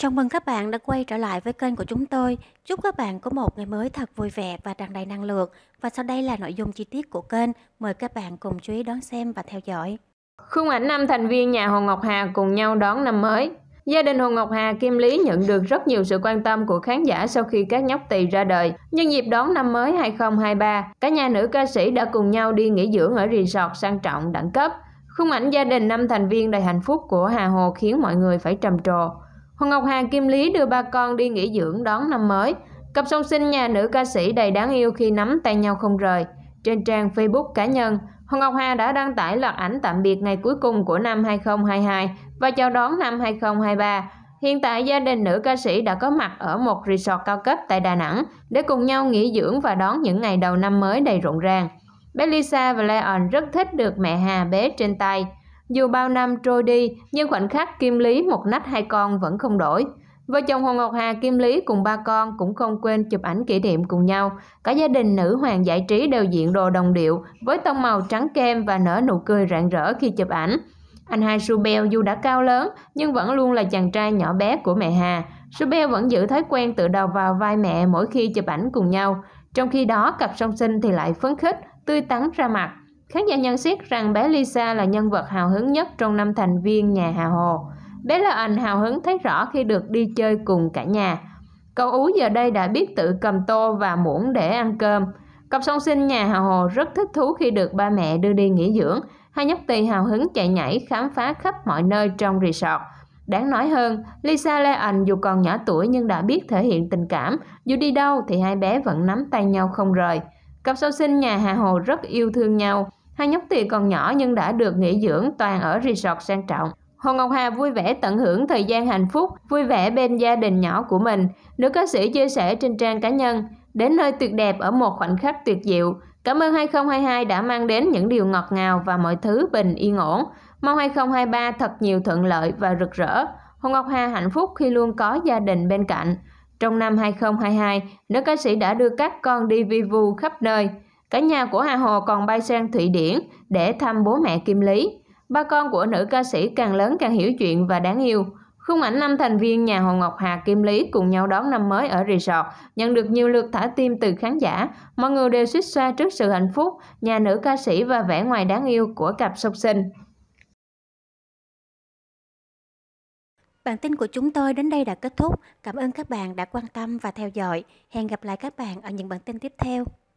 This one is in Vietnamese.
Chào mừng các bạn đã quay trở lại với kênh của chúng tôi. Chúc các bạn có một ngày mới thật vui vẻ và tràn đầy năng lượng. Và sau đây là nội dung chi tiết của kênh. Mời các bạn cùng chú ý đón xem và theo dõi. Khung ảnh năm thành viên nhà Hồ Ngọc Hà cùng nhau đón năm mới. Gia đình Hồ Ngọc Hà Kim Lý nhận được rất nhiều sự quan tâm của khán giả sau khi các nhóc tỳ ra đời. Nhân dịp đón năm mới 2023, cả nhà nữ ca sĩ đã cùng nhau đi nghỉ dưỡng ở resort sang trọng đẳng cấp. Khung ảnh gia đình năm thành viên đầy hạnh phúc của Hà Hồ khiến mọi người phải trầm trồ. Hoàng Ngọc Hà Kim Lý đưa ba con đi nghỉ dưỡng đón năm mới. Cặp song sinh nhà nữ ca sĩ đầy đáng yêu khi nắm tay nhau không rời. Trên trang Facebook cá nhân, Hoàng Ngọc Hà đã đăng tải loạt ảnh tạm biệt ngày cuối cùng của năm 2022 và chào đón năm 2023. Hiện tại gia đình nữ ca sĩ đã có mặt ở một resort cao cấp tại Đà Nẵng để cùng nhau nghỉ dưỡng và đón những ngày đầu năm mới đầy rộn ràng. Bé Lisa và Leon rất thích được mẹ Hà bế trên tay. Dù bao năm trôi đi, nhưng khoảnh khắc Kim Lý một nách hai con vẫn không đổi. Vợ chồng Hồ Ngọc Hà, Kim Lý cùng ba con cũng không quên chụp ảnh kỷ niệm cùng nhau. Cả gia đình nữ hoàng giải trí đều diện đồ đồng điệu với tông màu trắng kem và nở nụ cười rạng rỡ khi chụp ảnh. Anh hai Subel dù đã cao lớn nhưng vẫn luôn là chàng trai nhỏ bé của mẹ Hà. Subel vẫn giữ thói quen tự đầu vào vai mẹ mỗi khi chụp ảnh cùng nhau. Trong khi đó cặp song sinh thì lại phấn khích, tươi tắn ra mặt. Khán giả nhận xét rằng bé Lisa là nhân vật hào hứng nhất trong năm thành viên nhà Hà Hồ. Bé là ảnh hào hứng thấy rõ khi được đi chơi cùng cả nhà. Cậu Ú giờ đây đã biết tự cầm tô và muỗng để ăn cơm. Cặp song sinh nhà Hà Hồ rất thích thú khi được ba mẹ đưa đi nghỉ dưỡng. Hai nhóc tỳ hào hứng chạy nhảy khám phá khắp mọi nơi trong resort. Đáng nói hơn, Lisa Lê Ảnh dù còn nhỏ tuổi nhưng đã biết thể hiện tình cảm. Dù đi đâu thì hai bé vẫn nắm tay nhau không rời. Cặp song sinh nhà Hà Hồ rất yêu thương nhau. Hai nhóc tỳ còn nhỏ nhưng đã được nghỉ dưỡng toàn ở resort sang trọng. Hồ Ngọc Hà vui vẻ tận hưởng thời gian hạnh phúc, vui vẻ bên gia đình nhỏ của mình. Nữ ca sĩ chia sẻ trên trang cá nhân, đến nơi tuyệt đẹp ở một khoảnh khắc tuyệt diệu. Cảm ơn 2022 đã mang đến những điều ngọt ngào và mọi thứ bình yên ổn. Mong 2023 thật nhiều thuận lợi và rực rỡ. Hồ Ngọc Hà hạnh phúc khi luôn có gia đình bên cạnh. Trong năm 2022, nữ ca sĩ đã đưa các con đi vi vu khắp nơi. Cả nhà của Hà Hồ còn bay sang Thụy Điển để thăm bố mẹ Kim Lý. Ba con của nữ ca sĩ càng lớn càng hiểu chuyện và đáng yêu. Khung ảnh năm thành viên nhà Hồ Ngọc Hà Kim Lý cùng nhau đón năm mới ở resort, nhận được nhiều lượt thả tim từ khán giả. Mọi người đều xích xoa trước sự hạnh phúc, nhà nữ ca sĩ và vẻ ngoài đáng yêu của cặp song sinh. Bản tin của chúng tôi đến đây đã kết thúc. Cảm ơn các bạn đã quan tâm và theo dõi. Hẹn gặp lại các bạn ở những bản tin tiếp theo.